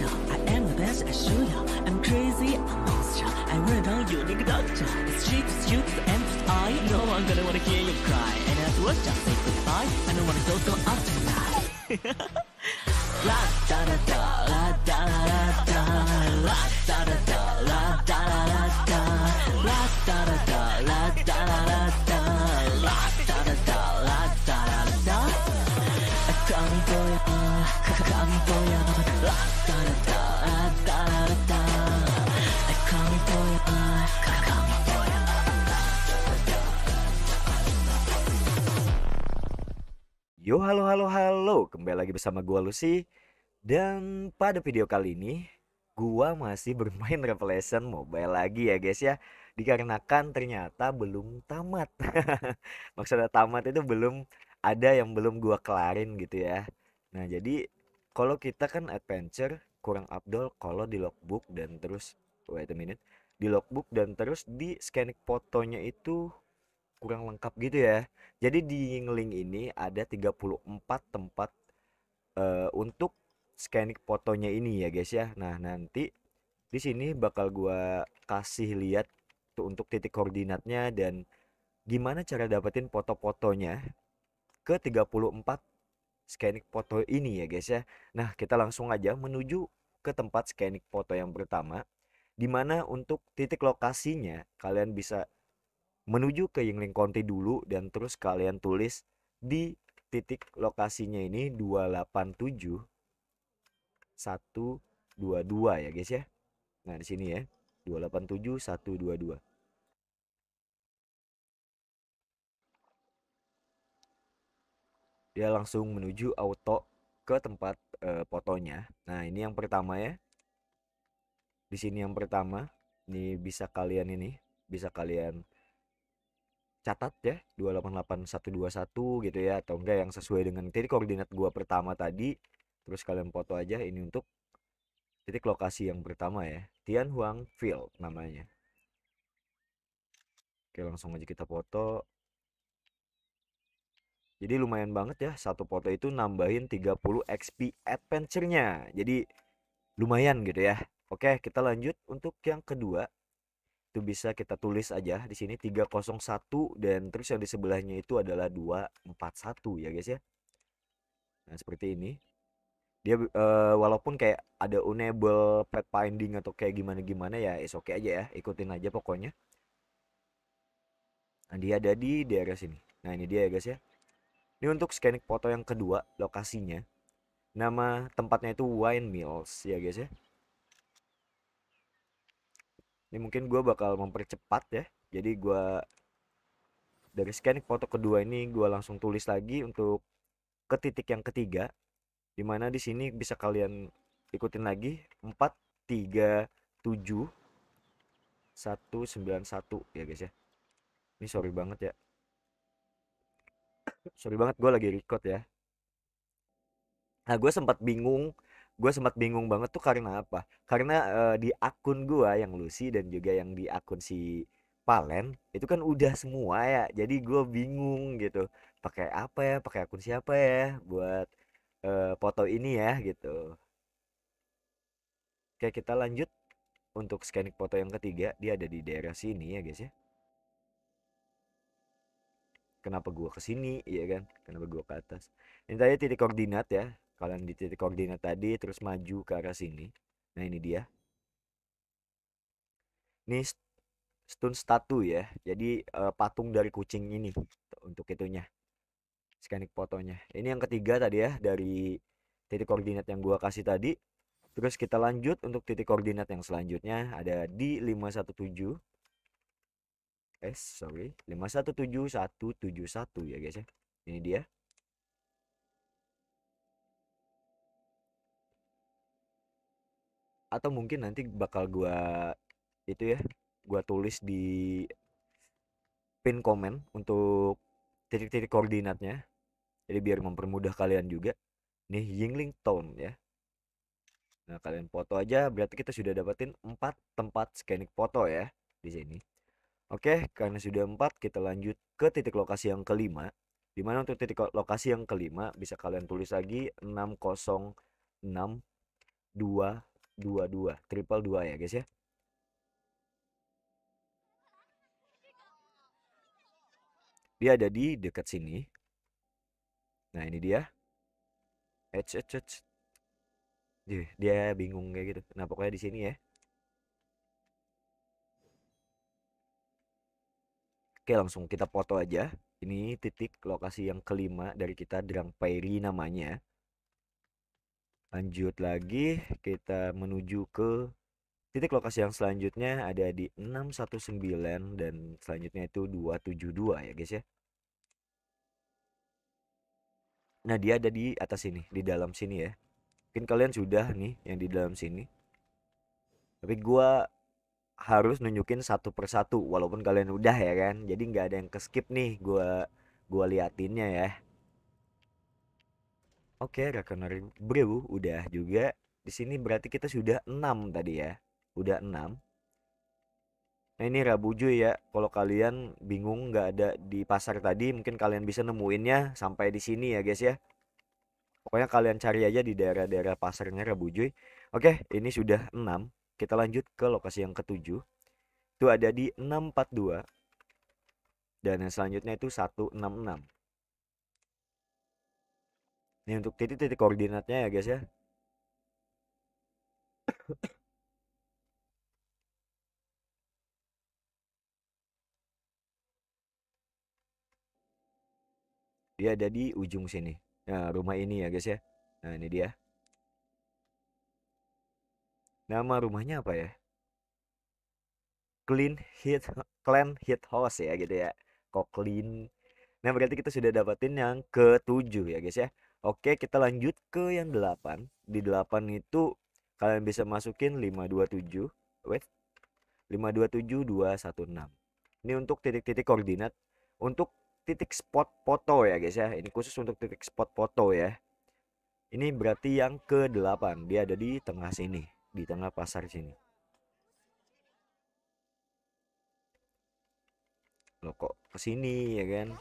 doctor. I am the best I show ya. I'm crazy, I'm monster. I run down unique doctor. The cheap shoots and I know I'm gonna wanna hear you cry. And afterwards, just say goodbye. I don't wanna go so often. that. la da da da la da da da la da da da la da Yo halo halo halo, kembali lagi bersama gua Lucy dan pada video kali ini gua masih bermain Revelation Mobile lagi ya guys ya. Dikarenakan ternyata belum tamat. Maksudnya tamat itu belum ada yang belum gua kelarin gitu ya. Nah, jadi kalau kita kan adventure kurang abdol kalau di logbook dan terus wait a minute di logbook dan terus di scanning fotonya itu kurang lengkap gitu ya. Jadi di Yingling ini ada 34 tempat uh, untuk scanning fotonya ini ya guys ya. Nah, nanti di sini bakal gua kasih lihat tuh untuk titik koordinatnya dan gimana cara dapetin foto-fotonya ke 34 scanning foto ini ya guys ya. Nah, kita langsung aja menuju ke tempat scanning foto yang pertama di mana untuk titik lokasinya kalian bisa menuju ke Yingling County dulu dan terus kalian tulis di titik lokasinya ini 287 122 ya guys ya. Nah, di sini ya. 287 122. Dia langsung menuju auto ke tempat e, fotonya. Nah, ini yang pertama ya. Di sini yang pertama. Ini bisa kalian ini, bisa kalian catat ya 288121 gitu ya atau enggak yang sesuai dengan titik koordinat gua pertama tadi terus kalian foto aja ini untuk titik lokasi yang pertama ya Tian Huang Field namanya oke langsung aja kita foto jadi lumayan banget ya satu foto itu nambahin 30 XP adventure-nya. Jadi lumayan gitu ya. Oke, kita lanjut untuk yang kedua itu bisa kita tulis aja di sini 301 dan terus yang di sebelahnya itu adalah 241 ya guys ya. Nah, seperti ini. Dia uh, walaupun kayak ada enable finding atau kayak gimana-gimana ya, is oke okay aja ya, ikutin aja pokoknya. Nah, dia ada di daerah sini. Nah, ini dia ya guys ya. Ini untuk scanning foto yang kedua lokasinya. Nama tempatnya itu Wine Mills ya guys ya ini mungkin gue bakal mempercepat ya jadi gue dari scan foto kedua ini gue langsung tulis lagi untuk ke titik yang ketiga dimana di sini bisa kalian ikutin lagi 4 3 7 satu ya guys ya ini sorry banget ya sorry banget gue lagi record ya nah gue sempat bingung gue sempat bingung banget tuh karena apa karena uh, di akun gue yang Lucy dan juga yang di akun si Palen itu kan udah semua ya jadi gue bingung gitu pakai apa ya pakai akun siapa ya buat uh, foto ini ya gitu oke kita lanjut untuk scanning foto yang ketiga dia ada di daerah sini ya guys ya kenapa gue kesini ya kan kenapa gue ke atas ini tadi titik koordinat ya kalian di titik koordinat tadi terus maju ke arah sini nah ini dia ini stone statue ya jadi uh, patung dari kucing ini untuk itunya scanning fotonya ini yang ketiga tadi ya dari titik koordinat yang gua kasih tadi terus kita lanjut untuk titik koordinat yang selanjutnya ada di 517 eh sorry 517171 ya guys ya ini dia atau mungkin nanti bakal gua itu ya gua tulis di pin komen untuk titik-titik koordinatnya jadi biar mempermudah kalian juga nih Yingling Town ya nah kalian foto aja berarti kita sudah dapetin empat tempat scanning foto ya di sini oke karena sudah empat kita lanjut ke titik lokasi yang kelima dimana untuk titik lokasi yang kelima bisa kalian tulis lagi 6062 dua triple dua ya guys ya dia ada di dekat sini nah ini dia Ech, ech, ech. dia bingung kayak gitu nah pokoknya di sini ya Oke langsung kita foto aja. Ini titik lokasi yang kelima dari kita Drang Pairi namanya lanjut lagi kita menuju ke titik lokasi yang selanjutnya ada di 619 dan selanjutnya itu 272 ya guys ya nah dia ada di atas sini di dalam sini ya mungkin kalian sudah nih yang di dalam sini tapi gua harus nunjukin satu persatu walaupun kalian udah ya kan jadi nggak ada yang keskip nih gua gua liatinnya ya Oke, Rakoner Brew udah juga. Di sini berarti kita sudah 6 tadi ya. Udah 6. Nah ini Rabuju ya, kalau kalian bingung nggak ada di pasar tadi, mungkin kalian bisa nemuinnya sampai di sini ya guys ya. Pokoknya kalian cari aja di daerah-daerah pasarnya Rabuju. Oke, ini sudah 6. Kita lanjut ke lokasi yang ketujuh. Itu ada di 642. Dan yang selanjutnya itu 166 ini untuk titik-titik koordinatnya ya guys ya dia ada di ujung sini nah rumah ini ya guys ya nah ini dia nama rumahnya apa ya clean hit clan hit house ya gitu ya kok clean nah berarti kita sudah dapetin yang ketujuh ya guys ya Oke, kita lanjut ke yang 8. Di 8 itu kalian bisa masukin 527. Wait. 527216. Ini untuk titik-titik koordinat. Untuk titik spot foto ya guys ya. Ini khusus untuk titik spot foto ya. Ini berarti yang ke-8. Dia ada di tengah sini. Di tengah pasar sini. Loh kok kesini ya kan.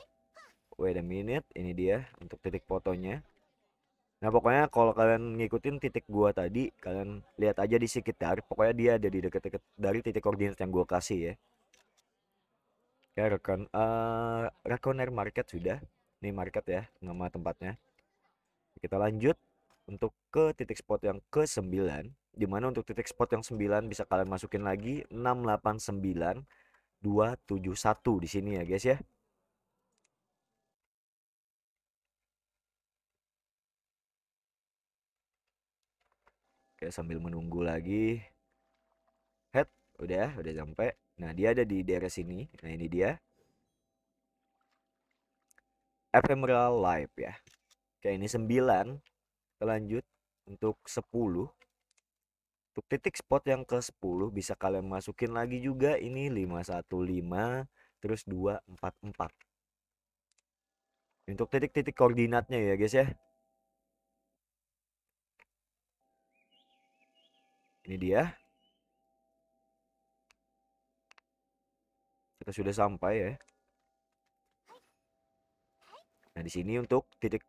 Wait a minute. Ini dia untuk titik fotonya. Nah pokoknya kalau kalian ngikutin titik gua tadi, kalian lihat aja di sekitar. Pokoknya dia ada di dekat deket dari titik koordinat yang gua kasih ya. Ya rekon, uh, eh, rekoner Market sudah. Ini market ya nama tempatnya. Kita lanjut untuk ke titik spot yang ke-9 dimana untuk titik spot yang 9 bisa kalian masukin lagi tujuh satu di sini ya guys ya kayak sambil menunggu lagi head udah udah sampai nah dia ada di daerah sini nah ini dia ephemeral life ya kayak ini 9 lanjut untuk 10 untuk titik spot yang ke 10 bisa kalian masukin lagi juga ini 515 terus 244 untuk titik-titik koordinatnya ya guys ya Ini dia. Kita sudah sampai ya. Nah, di sini untuk titik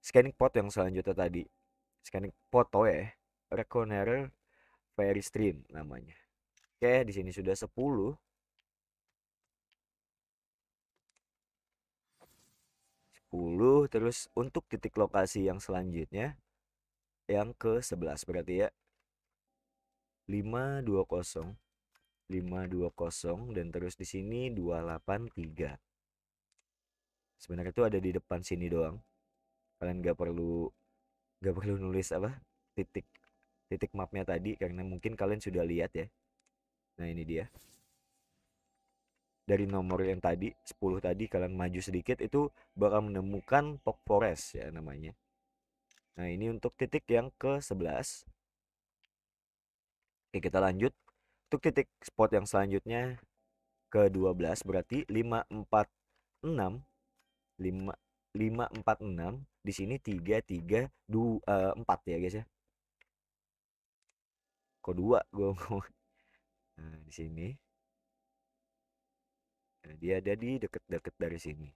scanning pot yang selanjutnya tadi. Scanning foto ya. Reconer very Stream namanya. Oke, di sini sudah 10. Sepuluh terus untuk titik lokasi yang selanjutnya yang ke 11 berarti ya 520 520 dan terus di sini 283 sebenarnya itu ada di depan sini doang kalian gak perlu gak perlu nulis apa titik titik mapnya tadi karena mungkin kalian sudah lihat ya nah ini dia dari nomor yang tadi 10 tadi kalian maju sedikit itu bakal menemukan forest ya namanya nah ini untuk titik yang ke 11 Oke, kita lanjut. Untuk titik spot yang selanjutnya ke 12 berarti 5, 4, 6 5 5 4, 6 di sini 3 3 2 4 ya guys ya. Kok 2 gue ngomong. Nah, di sini. Nah, dia ada di deket-deket dari sini.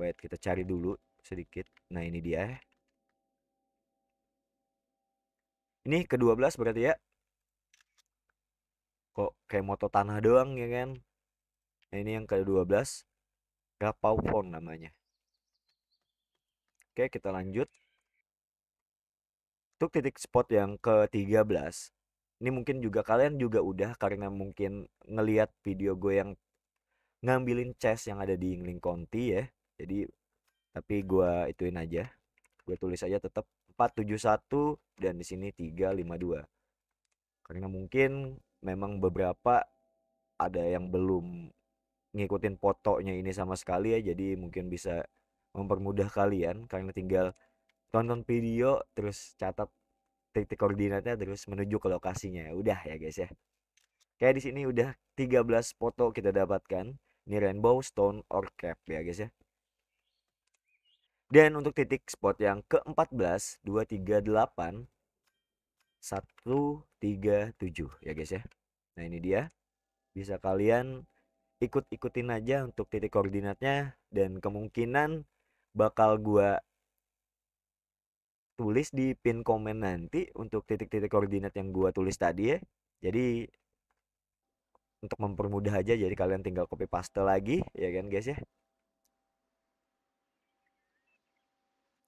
Wait, kita cari dulu sedikit. Nah, ini dia. Ini ke-12 berarti ya kok kayak moto tanah doang ya kan nah, ini yang ke-12 Gapau phone namanya oke kita lanjut untuk titik spot yang ke-13 ini mungkin juga kalian juga udah karena mungkin ngeliat video gue yang ngambilin chest yang ada di Yingling County ya jadi tapi gue ituin aja gue tulis aja tetap 471 dan di sini 352 karena mungkin memang beberapa ada yang belum ngikutin fotonya ini sama sekali ya jadi mungkin bisa mempermudah kalian karena tinggal tonton video terus catat titik koordinatnya terus menuju ke lokasinya udah ya guys ya kayak di sini udah 13 foto kita dapatkan ini rainbow stone or cap ya guys ya dan untuk titik spot yang ke-14 238 137 ya guys ya. Nah ini dia. Bisa kalian ikut-ikutin aja untuk titik koordinatnya dan kemungkinan bakal gua tulis di pin komen nanti untuk titik-titik koordinat yang gua tulis tadi ya. Jadi untuk mempermudah aja jadi kalian tinggal copy paste lagi ya kan guys ya.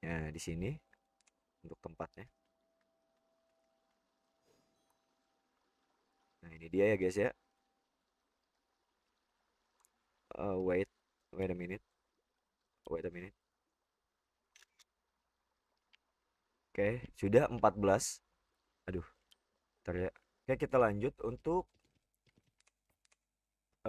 Nah, di sini untuk tempatnya. Nah ini dia ya guys ya. Uh, wait, wait a minute, wait a minute. Oke, okay, sudah 14. Aduh, ntar ya. Oke, kita lanjut untuk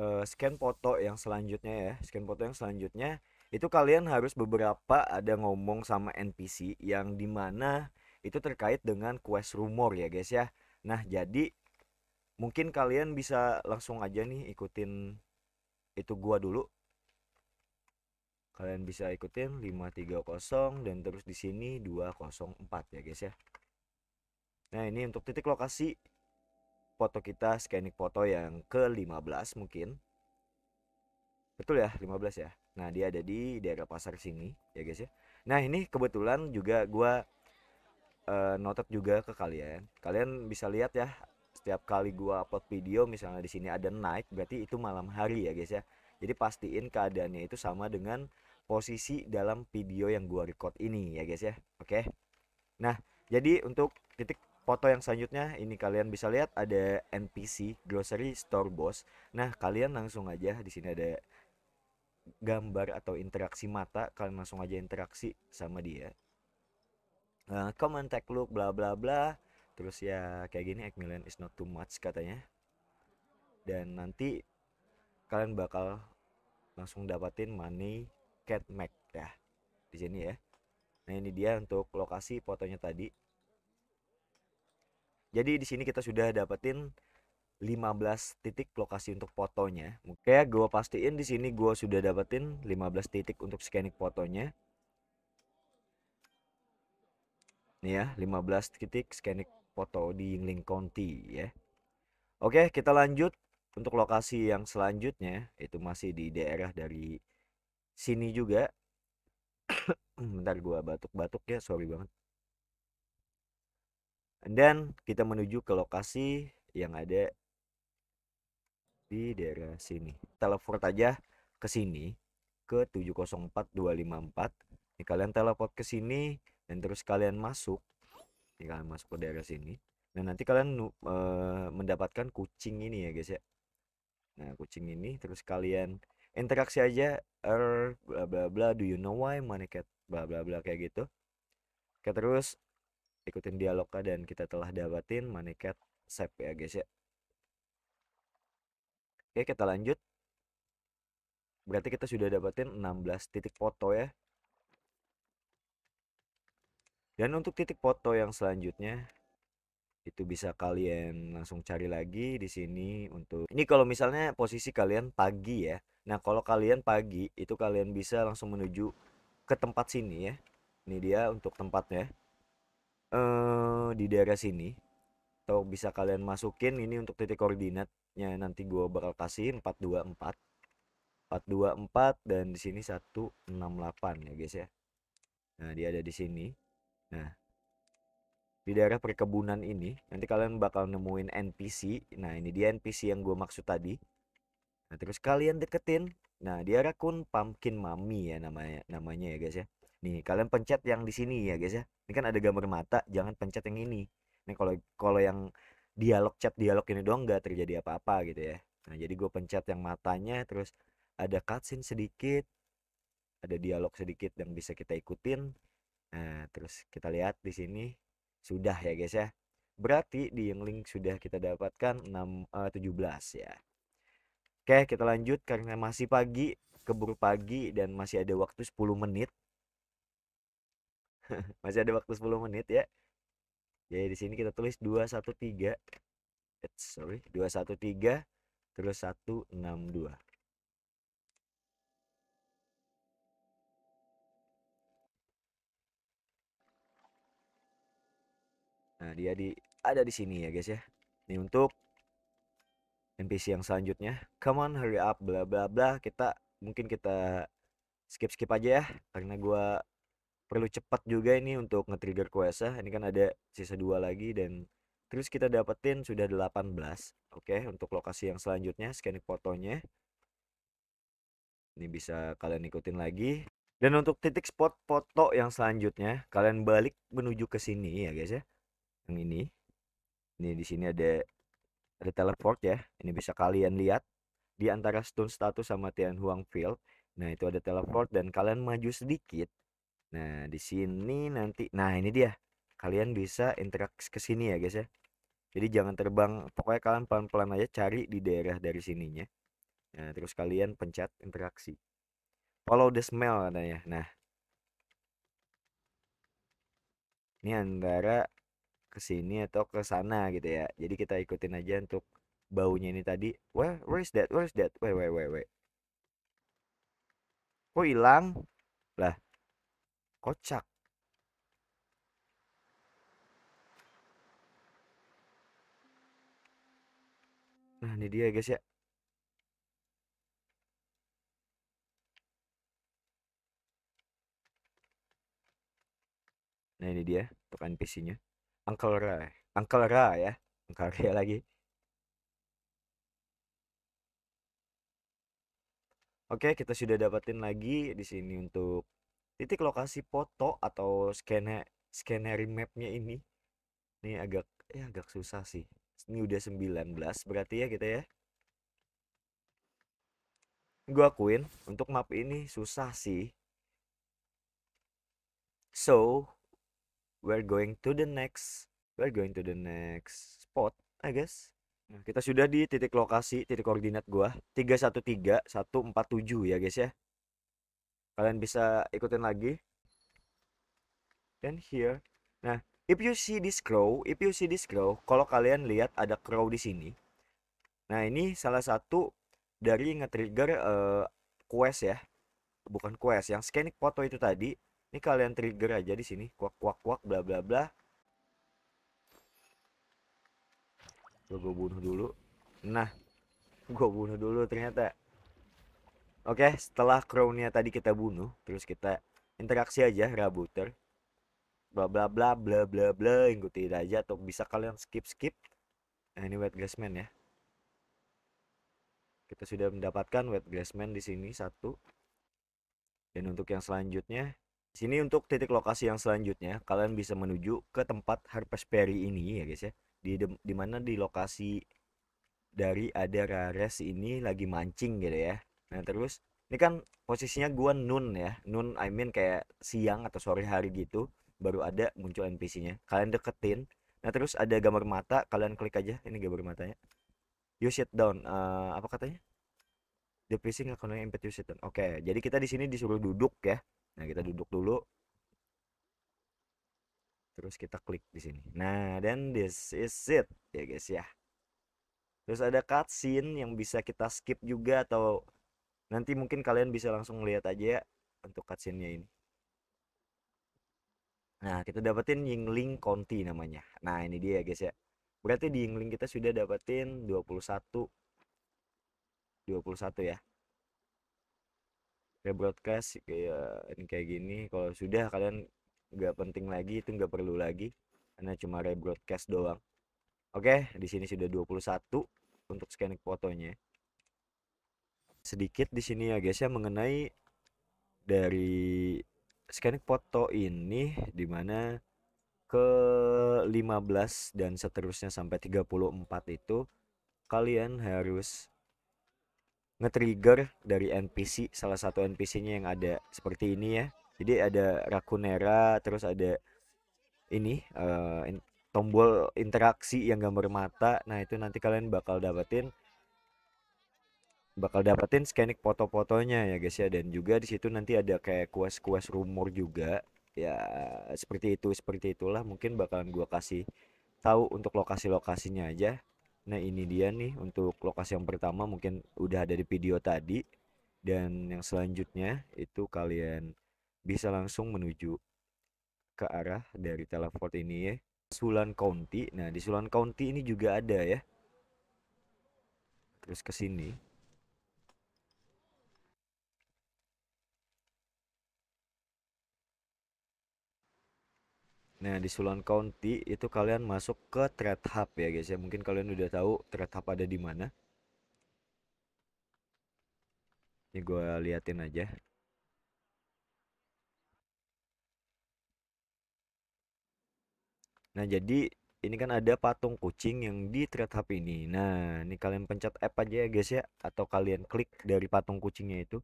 uh, scan foto yang selanjutnya ya. Scan foto yang selanjutnya itu kalian harus beberapa ada ngomong sama NPC yang dimana itu terkait dengan quest rumor ya guys ya. Nah, jadi mungkin kalian bisa langsung aja nih ikutin itu gua dulu kalian bisa ikutin 530 dan terus di sini 204 ya guys ya nah ini untuk titik lokasi foto kita scanning foto yang ke 15 mungkin betul ya 15 ya nah dia ada di daerah pasar sini ya guys ya nah ini kebetulan juga gua uh, eh, notet juga ke kalian kalian bisa lihat ya setiap kali gua upload video misalnya di sini ada night berarti itu malam hari ya guys ya jadi pastiin keadaannya itu sama dengan posisi dalam video yang gua record ini ya guys ya oke nah jadi untuk titik foto yang selanjutnya ini kalian bisa lihat ada NPC grocery store boss nah kalian langsung aja di sini ada gambar atau interaksi mata kalian langsung aja interaksi sama dia uh, nah, comment tag look bla bla bla terus ya kayak gini egg million is not too much katanya dan nanti kalian bakal langsung dapatin money cat mac ya di sini ya nah ini dia untuk lokasi fotonya tadi jadi di sini kita sudah dapetin 15 titik lokasi untuk fotonya Oke gue pastiin di sini gue sudah dapetin 15 titik untuk scanning fotonya Nih ya 15 titik scanning foto di Yingling County ya. Oke, kita lanjut untuk lokasi yang selanjutnya itu masih di daerah dari sini juga. Bentar gua batuk-batuk ya, sorry banget. Dan kita menuju ke lokasi yang ada di daerah sini. Teleport aja ke sini ke 704254. Ini kalian teleport ke sini dan terus kalian masuk tinggal masuk ke daerah sini nah nanti kalian uh, mendapatkan kucing ini ya guys ya nah kucing ini terus kalian interaksi aja er bla bla bla do you know why money cat bla bla bla kayak gitu oke terus ikutin dialognya dan kita telah dapatin money cat save ya guys ya oke kita lanjut berarti kita sudah dapatin 16 titik foto ya dan untuk titik foto yang selanjutnya itu bisa kalian langsung cari lagi di sini untuk ini kalau misalnya posisi kalian pagi ya. Nah, kalau kalian pagi itu kalian bisa langsung menuju ke tempat sini ya. Ini dia untuk tempatnya. Eh di daerah sini atau bisa kalian masukin ini untuk titik koordinatnya nanti gua bakal kasih 424 424 dan di sini 168 ya guys ya. Nah, dia ada di sini. Nah, di daerah perkebunan ini nanti kalian bakal nemuin NPC. Nah, ini dia NPC yang gue maksud tadi. Nah, terus kalian deketin. Nah, dia rakun pumpkin mami ya namanya namanya ya guys ya. Nih, kalian pencet yang di sini ya guys ya. Ini kan ada gambar mata, jangan pencet yang ini. Ini kalau kalau yang dialog chat dialog ini doang nggak terjadi apa-apa gitu ya. Nah, jadi gue pencet yang matanya terus ada cutscene sedikit, ada dialog sedikit yang bisa kita ikutin Nah, terus kita lihat di sini sudah ya guys ya. Berarti di yang link sudah kita dapatkan 6 uh, 17 ya. Oke, kita lanjut karena masih pagi, keburu pagi dan masih ada waktu 10 menit. masih ada waktu 10 menit ya. Jadi di sini kita tulis 213 eh, sorry, 213 terus 162. Nah, dia di ada di sini ya guys ya. Ini untuk NPC yang selanjutnya. Come on, hurry up, bla bla bla. Kita mungkin kita skip skip aja ya, karena gue perlu cepat juga ini untuk nge-trigger questnya. Ini kan ada sisa dua lagi dan terus kita dapetin sudah 18. Oke, untuk lokasi yang selanjutnya scanning fotonya. Ini bisa kalian ikutin lagi. Dan untuk titik spot foto yang selanjutnya, kalian balik menuju ke sini ya guys ya yang ini ini di sini ada ada teleport ya ini bisa kalian lihat di antara stone status sama Tian Huang Field nah itu ada teleport dan kalian maju sedikit nah di sini nanti nah ini dia kalian bisa interaksi ke sini ya guys ya jadi jangan terbang pokoknya kalian pelan-pelan aja cari di daerah dari sininya nah terus kalian pencet interaksi follow the smell katanya nah ini antara ke sini atau ke sana gitu ya jadi kita ikutin aja untuk baunya ini tadi where where is that where is that wait wait wait wait kok hilang lah kocak nah ini dia guys ya Nah ini dia tekan PC-nya. Uncle Ra. Uncle Ra ya. Uncle Ra lagi. Oke, kita sudah dapatin lagi di sini untuk titik lokasi foto atau scanner, scanner mapnya ini. Ini agak ya agak susah sih. Ini udah 19 berarti ya kita ya. Gue akuin untuk map ini susah sih. So, we're going to the next we're going to the next spot I guess nah, kita sudah di titik lokasi titik koordinat gua 313147 ya guys ya kalian bisa ikutin lagi dan here nah if you see this crow if you see this crow kalau kalian lihat ada crow di sini nah ini salah satu dari nge-trigger uh, quest ya bukan quest yang scanning foto itu tadi ini kalian trigger aja di sini, kuak kuak kuak bla bla bla. Gue bunuh dulu. Nah, gua bunuh dulu ternyata. Oke, setelah crownnya tadi kita bunuh, terus kita interaksi aja rabuter. Bla bla bla bla bla bla, ikuti aja atau bisa kalian skip skip. Nah, ini wet grassman ya. Kita sudah mendapatkan wet grassman di sini satu. Dan untuk yang selanjutnya sini untuk titik lokasi yang selanjutnya kalian bisa menuju ke tempat Harpers Ferry ini ya guys ya di dimana di lokasi dari ada Rares ini lagi mancing gitu ya nah terus ini kan posisinya gua nun ya nun I mean kayak siang atau sore hari gitu baru ada muncul NPC nya kalian deketin nah terus ada gambar mata kalian klik aja ini gambar matanya you sit down uh, apa katanya the PC nggak connect you sit down oke okay, jadi kita di sini disuruh duduk ya Nah, kita duduk dulu. Terus kita klik di sini. Nah, dan this is it ya guys ya. Terus ada cutscene yang bisa kita skip juga atau nanti mungkin kalian bisa langsung lihat aja ya untuk cutscene-nya ini. Nah, kita dapetin Yingling County namanya. Nah, ini dia ya guys ya. Berarti di Yingling kita sudah dapetin 21 21 ya kayak broadcast kayak ini kayak gini kalau sudah kalian nggak penting lagi itu nggak perlu lagi karena cuma rebroadcast doang oke di sini sudah 21 untuk scanning fotonya sedikit di sini ya guys ya mengenai dari scanning foto ini dimana ke 15 dan seterusnya sampai 34 itu kalian harus nge-trigger dari NPC salah satu NPC-nya yang ada seperti ini ya jadi ada Rakunera terus ada ini uh, in tombol interaksi yang gambar mata nah itu nanti kalian bakal dapetin bakal dapetin scanik foto-fotonya ya guys ya dan juga di situ nanti ada kayak kuas-kuas rumor juga ya seperti itu seperti itulah mungkin bakalan gua kasih tahu untuk lokasi-lokasinya aja Nah ini dia nih untuk lokasi yang pertama mungkin udah ada di video tadi dan yang selanjutnya itu kalian bisa langsung menuju ke arah dari teleport ini ya Sulan County. Nah di Sulan County ini juga ada ya. Terus ke sini. Nah di Sulawesi County itu kalian masuk ke Thread Hub ya guys ya. Mungkin kalian udah tahu Thread Hub ada di mana. Ini gue liatin aja. Nah jadi ini kan ada patung kucing yang di thread hub ini. Nah ini kalian pencet app aja ya guys ya. Atau kalian klik dari patung kucingnya itu.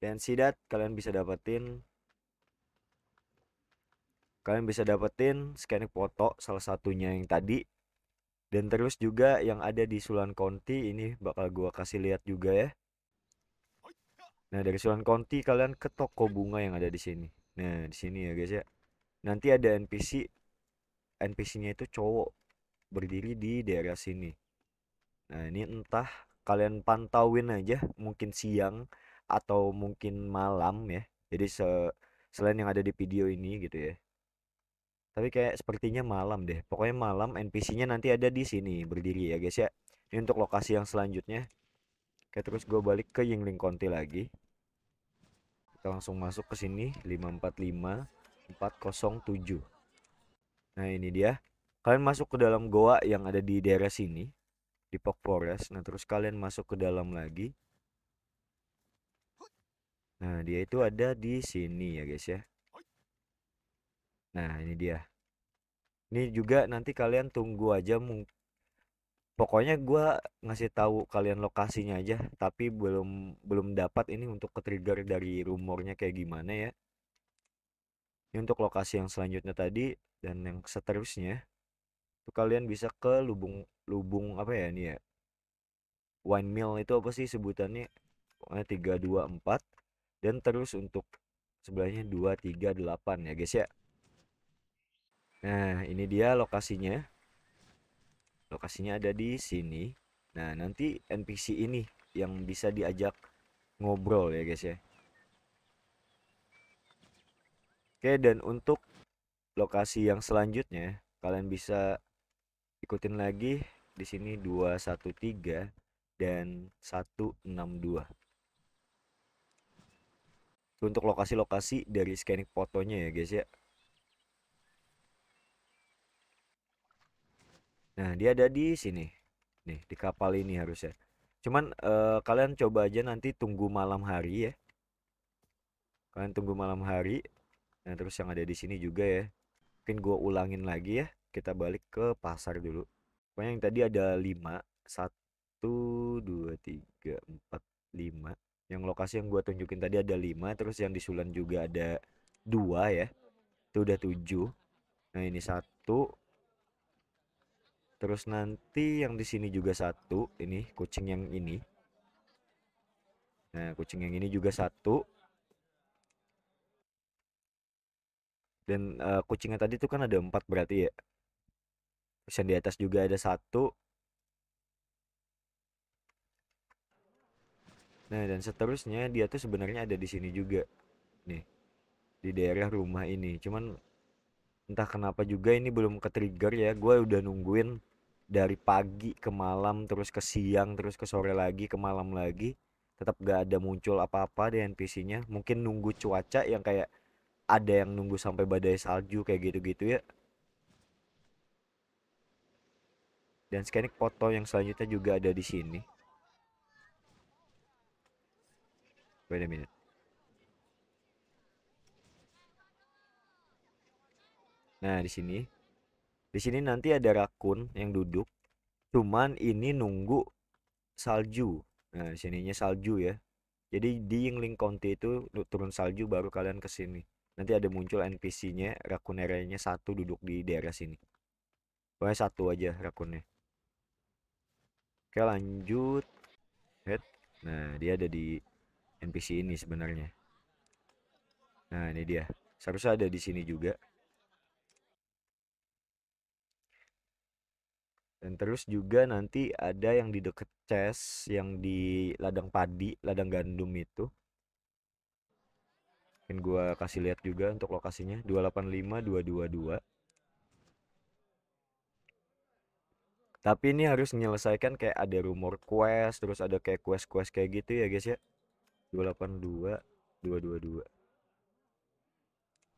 dan sidat kalian bisa dapetin kalian bisa dapetin scan foto salah satunya yang tadi dan terus juga yang ada di Sulan County ini bakal gua kasih lihat juga ya nah dari Sulan County kalian ke toko bunga yang ada di sini nah di sini ya guys ya nanti ada NPC NPC-nya itu cowok berdiri di daerah sini nah ini entah kalian pantauin aja mungkin siang atau mungkin malam ya. Jadi se selain yang ada di video ini gitu ya. Tapi kayak sepertinya malam deh. Pokoknya malam NPC-nya nanti ada di sini berdiri ya guys ya. Ini untuk lokasi yang selanjutnya. kayak terus gue balik ke Yingling County lagi. Kita langsung masuk ke sini 545 407. Nah, ini dia. Kalian masuk ke dalam goa yang ada di daerah sini di Pok Forest. Nah, terus kalian masuk ke dalam lagi. Nah, dia itu ada di sini ya, guys ya. Nah, ini dia. Ini juga nanti kalian tunggu aja pokoknya gua ngasih tahu kalian lokasinya aja, tapi belum belum dapat ini untuk ke-trigger dari rumornya kayak gimana ya. Ini untuk lokasi yang selanjutnya tadi dan yang seterusnya itu kalian bisa ke lubung lubung apa ya ini ya. Wine mill itu apa sih sebutannya? Pokoknya empat dan terus untuk sebelahnya 238 ya guys ya nah ini dia lokasinya lokasinya ada di sini nah nanti NPC ini yang bisa diajak ngobrol ya guys ya oke dan untuk lokasi yang selanjutnya kalian bisa ikutin lagi di sini 213 dan 162 untuk lokasi-lokasi dari scanning fotonya ya guys ya nah dia ada di sini nih di kapal ini harusnya cuman eh, kalian coba aja nanti tunggu malam hari ya kalian tunggu malam hari nah terus yang ada di sini juga ya mungkin gue ulangin lagi ya kita balik ke pasar dulu pokoknya yang tadi ada 5 1 2 3 4 5 yang lokasi yang gue tunjukin tadi ada lima terus yang di Sulan juga ada dua ya itu udah tujuh nah ini satu terus nanti yang di sini juga satu ini kucing yang ini nah kucing yang ini juga satu dan uh, kucingnya tadi itu kan ada empat berarti ya terus yang di atas juga ada satu Nah, dan seterusnya dia tuh sebenarnya ada di sini juga. Nih. Di daerah rumah ini. Cuman entah kenapa juga ini belum ke trigger ya. Gue udah nungguin dari pagi ke malam terus ke siang terus ke sore lagi ke malam lagi tetap gak ada muncul apa-apa di NPC-nya. Mungkin nunggu cuaca yang kayak ada yang nunggu sampai badai salju kayak gitu-gitu ya. Dan scanning foto yang selanjutnya juga ada di sini. Wait a minute. Nah, di sini. Di sini nanti ada rakun yang duduk. Cuman ini nunggu salju. Nah, sininya salju ya. Jadi di yang link County itu turun salju baru kalian ke sini. Nanti ada muncul NPC-nya, rakun satu duduk di daerah sini. Pokoknya satu aja rakunnya. Oke, lanjut. Head. Nah, dia ada di NPC ini sebenarnya. Nah, ini dia. Seharusnya ada di sini juga. Dan terus juga nanti ada yang di deket chest, yang di ladang padi, ladang gandum itu. Mungkin gua kasih lihat juga untuk lokasinya 285 222. Tapi ini harus menyelesaikan kayak ada rumor quest, terus ada kayak quest-quest kayak gitu ya guys ya. 282 222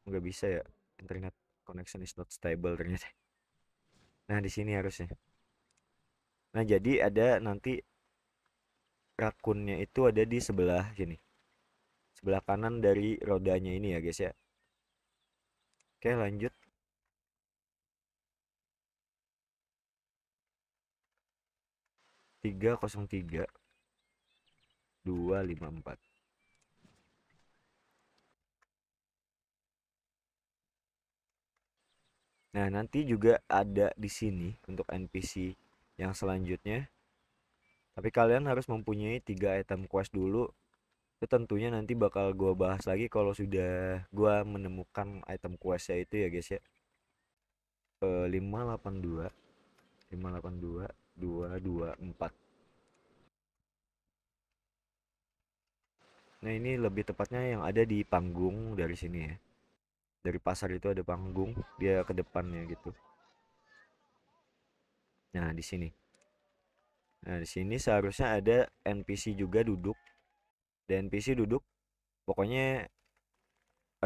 nggak bisa ya internet connection is not stable ternyata nah di sini harusnya nah jadi ada nanti rakunnya itu ada di sebelah sini sebelah kanan dari rodanya ini ya guys ya oke lanjut tiga kosong tiga dua lima empat Nah, nanti juga ada di sini untuk NPC yang selanjutnya. Tapi kalian harus mempunyai tiga item quest dulu. Itu tentunya nanti bakal gua bahas lagi kalau sudah gua menemukan item questnya itu ya guys ya. E, 582 582 224 Nah ini lebih tepatnya yang ada di panggung dari sini ya. Dari pasar itu ada panggung, dia ke depannya gitu. Nah di sini. Nah di sini seharusnya ada NPC juga duduk. Dan NPC duduk, pokoknya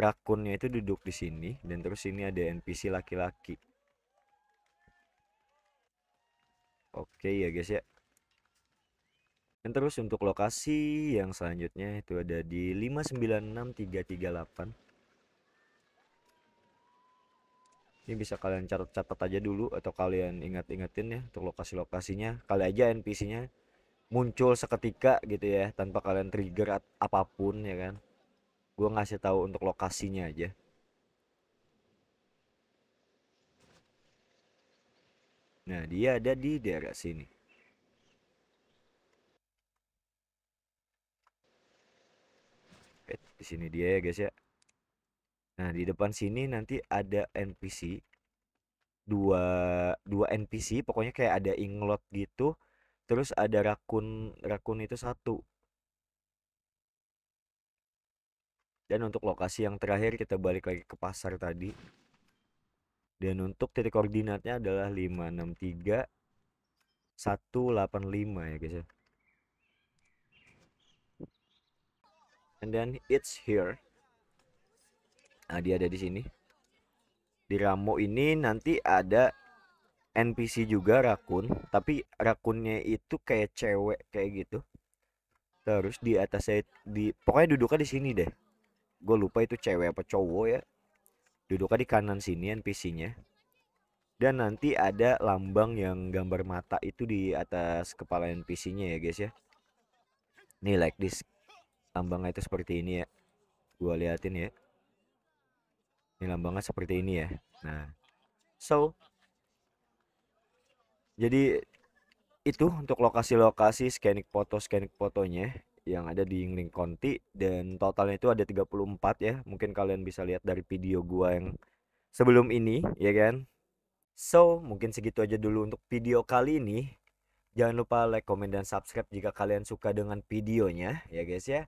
rakunnya itu duduk di sini dan terus ini ada NPC laki-laki. Oke ya guys ya. Dan terus untuk lokasi yang selanjutnya itu ada di 596338. Ini bisa kalian catat-catat aja dulu atau kalian ingat ingatin ya untuk lokasi-lokasinya. Kali aja NPC-nya muncul seketika gitu ya tanpa kalian trigger apapun ya kan. Gue ngasih tahu untuk lokasinya aja. Nah, dia ada di daerah sini. sini dia ya guys ya nah di depan sini nanti ada NPC dua dua NPC pokoknya kayak ada inglot gitu terus ada rakun rakun itu satu dan untuk lokasi yang terakhir kita balik lagi ke pasar tadi dan untuk titik koordinatnya adalah 563 185 ya guys ya and then it's here nah dia ada di sini di Ramo ini nanti ada NPC juga rakun tapi rakunnya itu kayak cewek kayak gitu terus di atasnya di pokoknya duduknya di sini deh gue lupa itu cewek apa cowok ya duduknya di kanan sini NPC-nya dan nanti ada lambang yang gambar mata itu di atas kepala NPC-nya ya guys ya nih like this lambangnya itu seperti ini ya gua liatin ya ini lambangnya seperti ini ya nah so jadi itu untuk lokasi-lokasi scanning foto scanning fotonya yang ada di link konti dan totalnya itu ada 34 ya mungkin kalian bisa lihat dari video gua yang sebelum ini ya kan so mungkin segitu aja dulu untuk video kali ini jangan lupa like comment dan subscribe jika kalian suka dengan videonya ya guys ya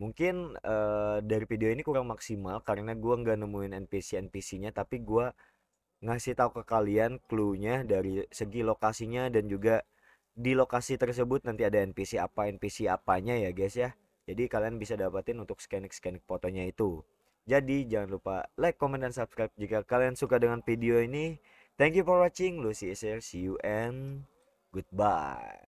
mungkin uh, dari video ini kurang maksimal karena gue nggak nemuin NPC NPC-nya tapi gue ngasih tahu ke kalian clue-nya dari segi lokasinya dan juga di lokasi tersebut nanti ada NPC apa NPC apanya ya guys ya jadi kalian bisa dapatin untuk scanik scanik fotonya itu jadi jangan lupa like comment dan subscribe jika kalian suka dengan video ini thank you for watching Lucy is here see you and goodbye